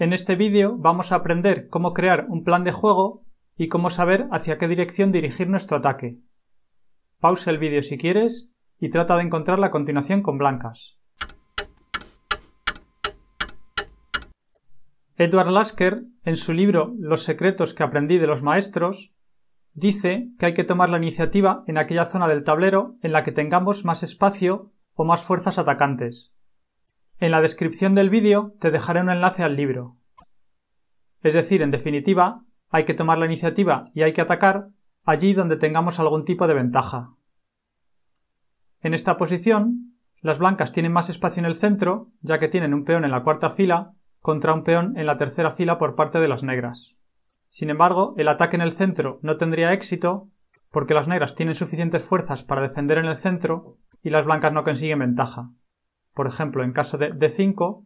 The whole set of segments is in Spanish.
En este vídeo vamos a aprender cómo crear un plan de juego y cómo saber hacia qué dirección dirigir nuestro ataque. Pausa el vídeo si quieres y trata de encontrar la continuación con blancas. Edward Lasker, en su libro Los secretos que aprendí de los maestros, dice que hay que tomar la iniciativa en aquella zona del tablero en la que tengamos más espacio o más fuerzas atacantes. En la descripción del vídeo te dejaré un enlace al libro. Es decir, en definitiva, hay que tomar la iniciativa y hay que atacar allí donde tengamos algún tipo de ventaja. En esta posición, las blancas tienen más espacio en el centro, ya que tienen un peón en la cuarta fila contra un peón en la tercera fila por parte de las negras. Sin embargo, el ataque en el centro no tendría éxito porque las negras tienen suficientes fuerzas para defender en el centro y las blancas no consiguen ventaja. Por ejemplo, en caso de D5,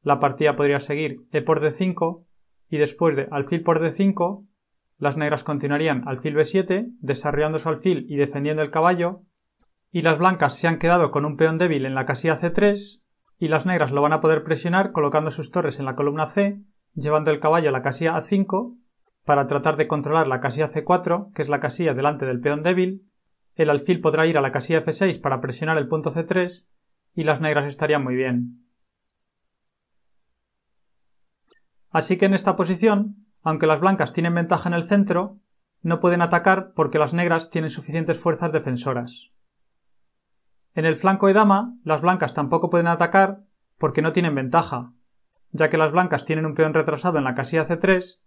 la partida podría seguir E por D5 y después de alfil por D5, las negras continuarían alfil B7, desarrollando su alfil y defendiendo el caballo, y las blancas se han quedado con un peón débil en la casilla C3, y las negras lo van a poder presionar colocando sus torres en la columna C, llevando el caballo a la casilla A5, para tratar de controlar la casilla C4, que es la casilla delante del peón débil, el alfil podrá ir a la casilla F6 para presionar el punto C3, y las negras estarían muy bien. Así que en esta posición, aunque las blancas tienen ventaja en el centro, no pueden atacar porque las negras tienen suficientes fuerzas defensoras. En el flanco de dama, las blancas tampoco pueden atacar porque no tienen ventaja, ya que las blancas tienen un peón retrasado en la casilla C3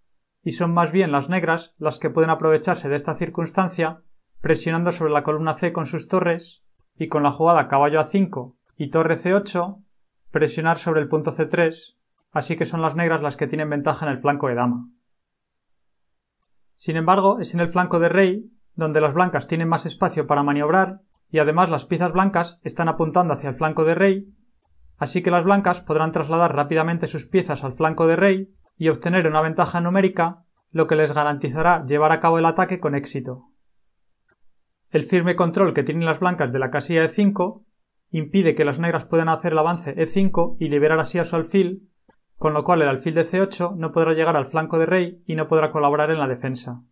y son más bien las negras las que pueden aprovecharse de esta circunstancia presionando sobre la columna C con sus torres y con la jugada caballo A5 y torre c8, presionar sobre el punto c3, así que son las negras las que tienen ventaja en el flanco de dama. Sin embargo, es en el flanco de rey donde las blancas tienen más espacio para maniobrar y además las piezas blancas están apuntando hacia el flanco de rey, así que las blancas podrán trasladar rápidamente sus piezas al flanco de rey y obtener una ventaja numérica, lo que les garantizará llevar a cabo el ataque con éxito. El firme control que tienen las blancas de la casilla de 5 impide que las negras puedan hacer el avance E5 y liberar así a su alfil, con lo cual el alfil de C8 no podrá llegar al flanco de rey y no podrá colaborar en la defensa.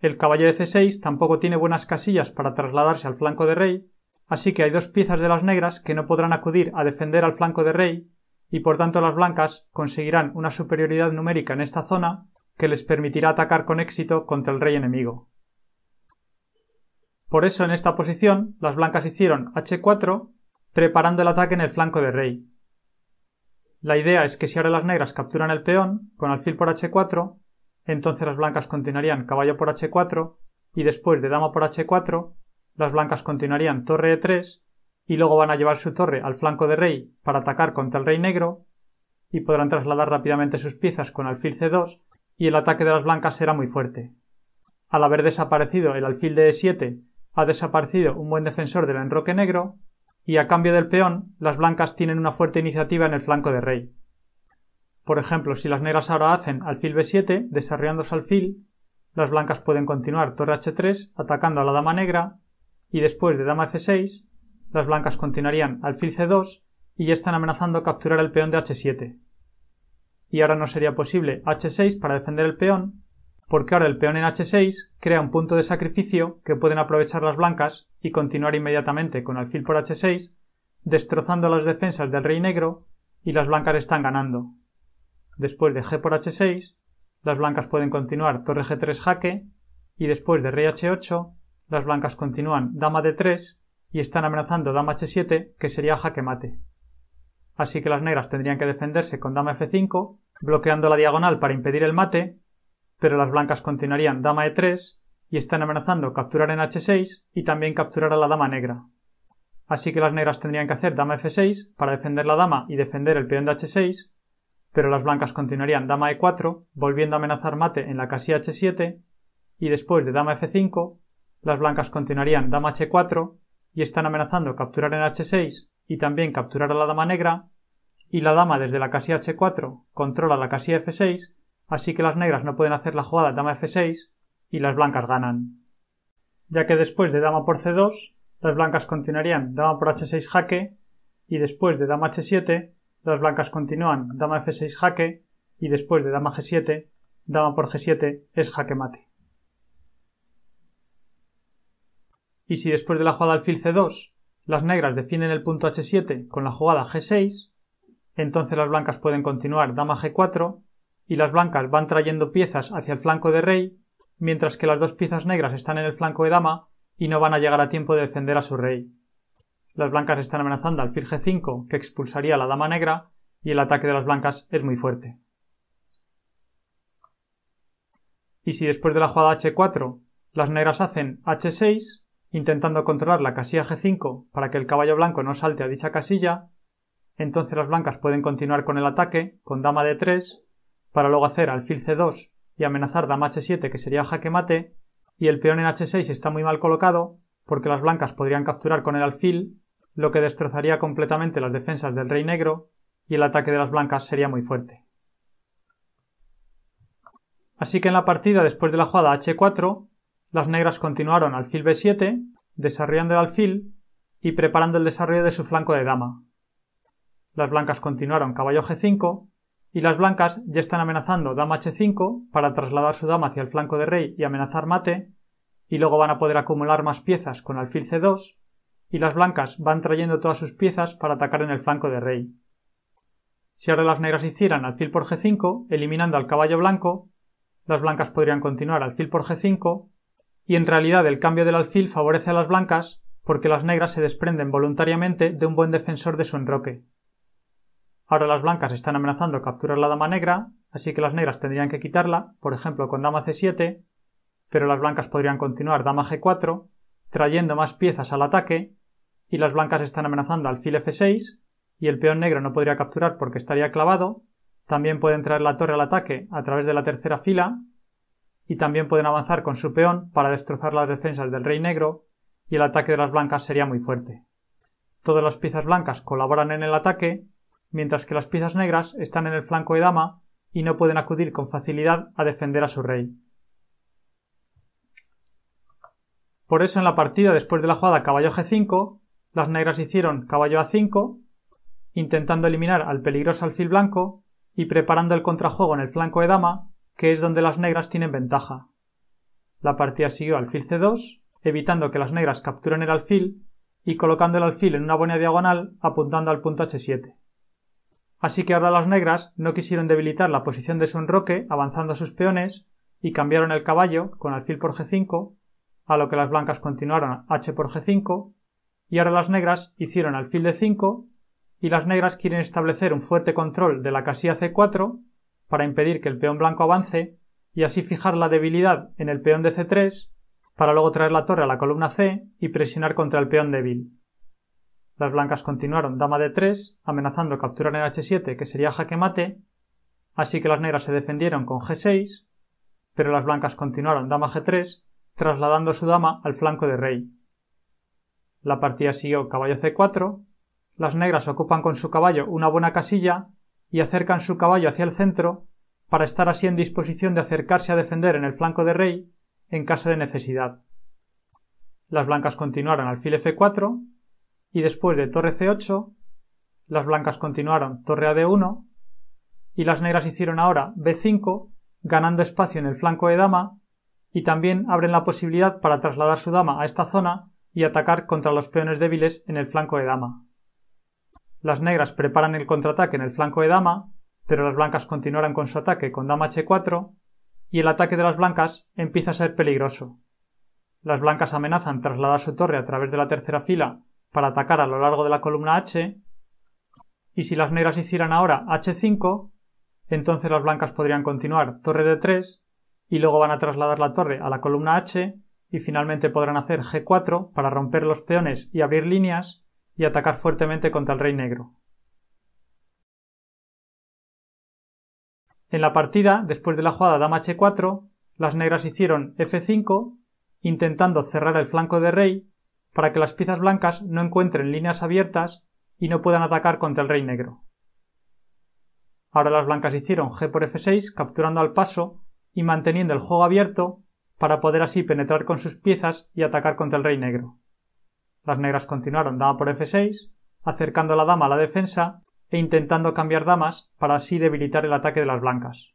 El caballo de C6 tampoco tiene buenas casillas para trasladarse al flanco de rey, así que hay dos piezas de las negras que no podrán acudir a defender al flanco de rey, y por tanto las blancas conseguirán una superioridad numérica en esta zona que les permitirá atacar con éxito contra el rey enemigo. Por eso en esta posición las blancas hicieron h4 preparando el ataque en el flanco de rey. La idea es que si ahora las negras capturan el peón con alfil por h4, entonces las blancas continuarían caballo por h4 y después de dama por h4, las blancas continuarían torre e3 y luego van a llevar su torre al flanco de rey para atacar contra el rey negro y podrán trasladar rápidamente sus piezas con alfil c2 y el ataque de las blancas será muy fuerte. Al haber desaparecido el alfil de e7 ha desaparecido un buen defensor del enroque negro y a cambio del peón las blancas tienen una fuerte iniciativa en el flanco de rey. Por ejemplo, si las negras ahora hacen alfil b7 desarrollándose alfil, las blancas pueden continuar torre h3 atacando a la dama negra y después de dama f6 las blancas continuarían alfil c2 y ya están amenazando capturar el peón de h7. Y ahora no sería posible h6 para defender el peón porque ahora el peón en h6 crea un punto de sacrificio que pueden aprovechar las blancas y continuar inmediatamente con alfil por h6, destrozando las defensas del rey negro y las blancas están ganando. Después de g por h6, las blancas pueden continuar torre g3 jaque y después de rey h8, las blancas continúan dama d3 y están amenazando dama h7 que sería jaque mate. Así que las negras tendrían que defenderse con dama f5, bloqueando la diagonal para impedir el mate pero las blancas continuarían dama e3 y están amenazando capturar en h6 y también capturar a la dama negra. Así que las negras tendrían que hacer dama f6 para defender la dama y defender el peón de h6, pero las blancas continuarían dama e4, volviendo a amenazar mate en la casilla h7, y después de dama f5, las blancas continuarían dama h4 y están amenazando capturar en h6 y también capturar a la dama negra, y la dama desde la casilla h4 controla la casilla f6 así que las negras no pueden hacer la jugada dama f6 y las blancas ganan. Ya que después de dama por c2, las blancas continuarían dama por h6 jaque y después de dama h7, las blancas continúan dama f6 jaque y después de dama g7, dama por g7 es jaque mate. Y si después de la jugada alfil c2, las negras definen el punto h7 con la jugada g6, entonces las blancas pueden continuar dama g4 y las blancas van trayendo piezas hacia el flanco de rey, mientras que las dos piezas negras están en el flanco de dama y no van a llegar a tiempo de defender a su rey. Las blancas están amenazando al g 5, que expulsaría a la dama negra, y el ataque de las blancas es muy fuerte. Y si después de la jugada h4 las negras hacen h6, intentando controlar la casilla g5 para que el caballo blanco no salte a dicha casilla, entonces las blancas pueden continuar con el ataque con dama d3 para luego hacer alfil c2 y amenazar dama h7 que sería jaque mate, y el peón en h6 está muy mal colocado porque las blancas podrían capturar con el alfil, lo que destrozaría completamente las defensas del rey negro y el ataque de las blancas sería muy fuerte. Así que en la partida después de la jugada h4, las negras continuaron alfil b7, desarrollando el alfil y preparando el desarrollo de su flanco de dama. Las blancas continuaron caballo g5 y las blancas ya están amenazando dama h5 para trasladar su dama hacia el flanco de rey y amenazar mate, y luego van a poder acumular más piezas con alfil c2, y las blancas van trayendo todas sus piezas para atacar en el flanco de rey. Si ahora las negras hicieran alfil por g5, eliminando al caballo blanco, las blancas podrían continuar alfil por g5, y en realidad el cambio del alfil favorece a las blancas porque las negras se desprenden voluntariamente de un buen defensor de su enroque. Ahora las blancas están amenazando capturar la dama negra, así que las negras tendrían que quitarla, por ejemplo con dama c7, pero las blancas podrían continuar dama g4, trayendo más piezas al ataque, y las blancas están amenazando al alfil f6, y el peón negro no podría capturar porque estaría clavado, también pueden traer la torre al ataque a través de la tercera fila, y también pueden avanzar con su peón para destrozar las defensas del rey negro, y el ataque de las blancas sería muy fuerte. Todas las piezas blancas colaboran en el ataque, mientras que las piezas negras están en el flanco de dama y no pueden acudir con facilidad a defender a su rey. Por eso en la partida después de la jugada caballo g5, las negras hicieron caballo a5, intentando eliminar al peligroso alfil blanco y preparando el contrajuego en el flanco de dama, que es donde las negras tienen ventaja. La partida siguió alfil c2, evitando que las negras capturen el alfil y colocando el alfil en una buena diagonal apuntando al punto h7. Así que ahora las negras no quisieron debilitar la posición de su enroque avanzando sus peones y cambiaron el caballo con alfil por g5, a lo que las blancas continuaron h por g5, y ahora las negras hicieron alfil de 5 y las negras quieren establecer un fuerte control de la casilla c4 para impedir que el peón blanco avance y así fijar la debilidad en el peón de c3 para luego traer la torre a la columna c y presionar contra el peón débil. Las blancas continuaron dama de 3, amenazando capturar el h7, que sería jaque mate, así que las negras se defendieron con g6, pero las blancas continuaron dama g3, trasladando su dama al flanco de rey. La partida siguió caballo c4, las negras ocupan con su caballo una buena casilla y acercan su caballo hacia el centro para estar así en disposición de acercarse a defender en el flanco de rey en caso de necesidad. Las blancas continuaron alfil f4, y después de torre c8, las blancas continuaron torre a d1 y las negras hicieron ahora b5, ganando espacio en el flanco de dama y también abren la posibilidad para trasladar su dama a esta zona y atacar contra los peones débiles en el flanco de dama. Las negras preparan el contraataque en el flanco de dama, pero las blancas continuarán con su ataque con dama h4 y el ataque de las blancas empieza a ser peligroso. Las blancas amenazan trasladar su torre a través de la tercera fila para atacar a lo largo de la columna H, y si las negras hicieran ahora H5, entonces las blancas podrían continuar torre D3, y luego van a trasladar la torre a la columna H, y finalmente podrán hacer G4 para romper los peones y abrir líneas, y atacar fuertemente contra el rey negro. En la partida, después de la jugada dama h4, las negras hicieron f5, intentando cerrar el flanco de rey para que las piezas blancas no encuentren líneas abiertas y no puedan atacar contra el rey negro. Ahora las blancas hicieron g por f6 capturando al paso y manteniendo el juego abierto para poder así penetrar con sus piezas y atacar contra el rey negro. Las negras continuaron dama por f6, acercando la dama a la defensa e intentando cambiar damas para así debilitar el ataque de las blancas.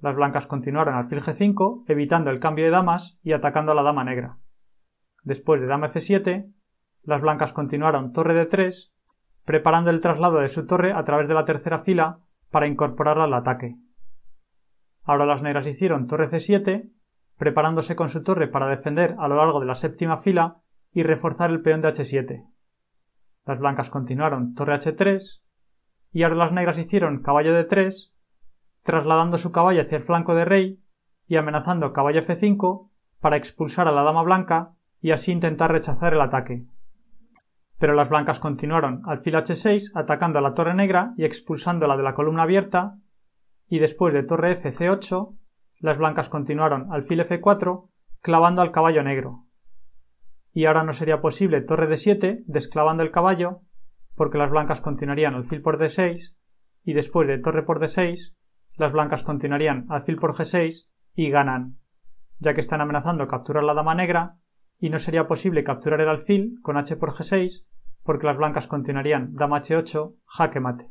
Las blancas continuaron alfil g5, evitando el cambio de damas y atacando a la dama negra. Después de dama f7, las blancas continuaron torre d 3 preparando el traslado de su torre a través de la tercera fila para incorporarla al ataque. Ahora las negras hicieron torre c7, preparándose con su torre para defender a lo largo de la séptima fila y reforzar el peón de h7. Las blancas continuaron torre h3 y ahora las negras hicieron caballo d 3, trasladando su caballo hacia el flanco de rey y amenazando caballo f5 para expulsar a la dama blanca y así intentar rechazar el ataque. Pero las blancas continuaron al fil h6 atacando a la torre negra y expulsándola de la columna abierta y después de torre fc 8 las blancas continuaron fil f4 clavando al caballo negro. Y ahora no sería posible torre d7 desclavando el caballo porque las blancas continuarían al fil por d6 y después de torre por d6 las blancas continuarían al fil por g6 y ganan, ya que están amenazando capturar la dama negra y no sería posible capturar el alfil con h por g6 porque las blancas continuarían dama h8, jaque mate.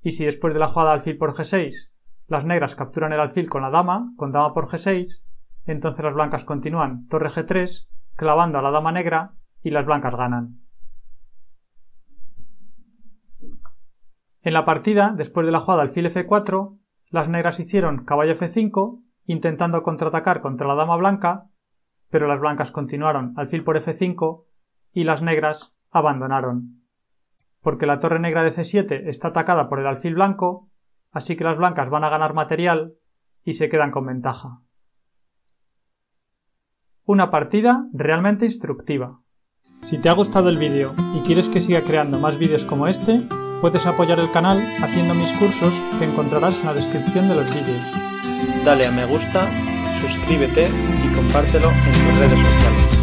Y si después de la jugada alfil por g6 las negras capturan el alfil con la dama, con dama por g6, entonces las blancas continúan torre g3 clavando a la dama negra y las blancas ganan. En la partida, después de la jugada alfil f4, las negras hicieron caballo f5, intentando contraatacar contra la dama blanca, pero las blancas continuaron, alfil por f5, y las negras abandonaron. Porque la torre negra de c7 está atacada por el alfil blanco, así que las blancas van a ganar material y se quedan con ventaja. Una partida realmente instructiva. Si te ha gustado el vídeo y quieres que siga creando más vídeos como este, puedes apoyar el canal haciendo mis cursos que encontrarás en la descripción de los vídeos. Dale a me gusta suscríbete y compártelo en tus redes sociales.